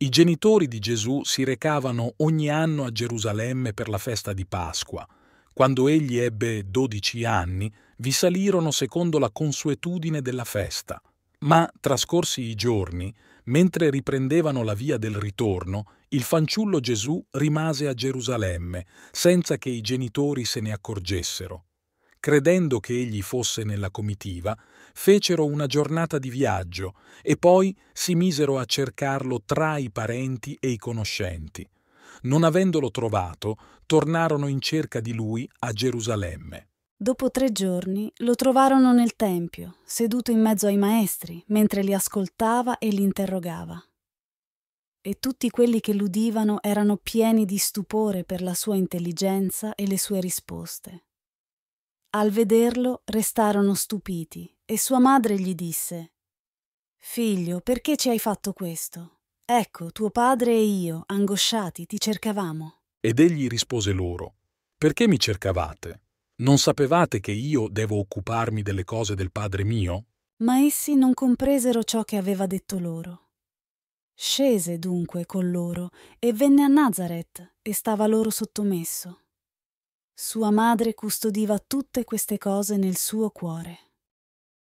I genitori di Gesù si recavano ogni anno a Gerusalemme per la festa di Pasqua. Quando egli ebbe dodici anni, vi salirono secondo la consuetudine della festa. Ma, trascorsi i giorni, mentre riprendevano la via del ritorno, il fanciullo Gesù rimase a Gerusalemme, senza che i genitori se ne accorgessero credendo che egli fosse nella comitiva, fecero una giornata di viaggio e poi si misero a cercarlo tra i parenti e i conoscenti. Non avendolo trovato, tornarono in cerca di lui a Gerusalemme. Dopo tre giorni lo trovarono nel Tempio, seduto in mezzo ai maestri, mentre li ascoltava e li interrogava. E tutti quelli che l'udivano erano pieni di stupore per la sua intelligenza e le sue risposte. Al vederlo restarono stupiti e sua madre gli disse Figlio, perché ci hai fatto questo? Ecco, tuo padre e io, angosciati, ti cercavamo. Ed egli rispose loro Perché mi cercavate? Non sapevate che io devo occuparmi delle cose del padre mio? Ma essi non compresero ciò che aveva detto loro. Scese dunque con loro e venne a Nazareth e stava loro sottomesso. Sua madre custodiva tutte queste cose nel suo cuore.